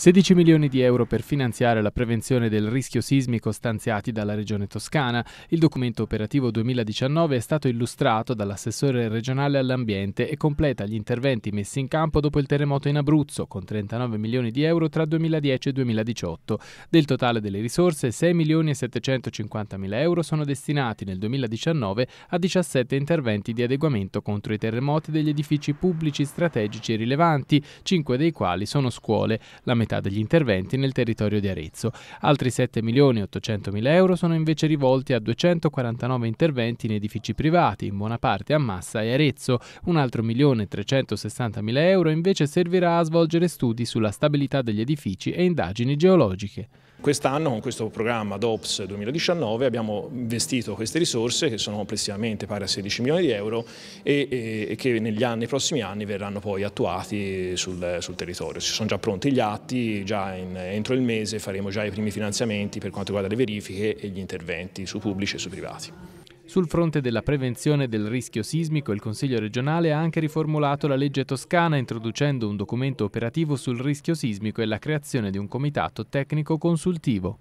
16 milioni di euro per finanziare la prevenzione del rischio sismico stanziati dalla Regione Toscana. Il documento operativo 2019 è stato illustrato dall'assessore regionale all'ambiente e completa gli interventi messi in campo dopo il terremoto in Abruzzo, con 39 milioni di euro tra 2010 e 2018. Del totale delle risorse, 6 milioni e 750 mila euro sono destinati nel 2019 a 17 interventi di adeguamento contro i terremoti degli edifici pubblici strategici rilevanti, 5 dei quali sono scuole. La metà degli interventi nel territorio di Arezzo. Altri 7 milioni e 800 mila euro sono invece rivolti a 249 interventi in edifici privati, in buona parte a Massa e Arezzo. Un altro milione e 360 mila euro invece servirà a svolgere studi sulla stabilità degli edifici e indagini geologiche. Quest'anno con questo programma DOPS 2019 abbiamo investito queste risorse che sono complessivamente pari a 16 milioni di euro e, e, e che negli anni, nei prossimi anni verranno poi attuati sul, sul territorio. Ci sono già pronti gli atti, pronti, già in, entro il mese faremo già i primi finanziamenti per quanto riguarda le verifiche e gli interventi su pubblici e su privati. Sul fronte della prevenzione del rischio sismico, il Consiglio regionale ha anche riformulato la legge toscana introducendo un documento operativo sul rischio sismico e la creazione di un comitato tecnico consultivo.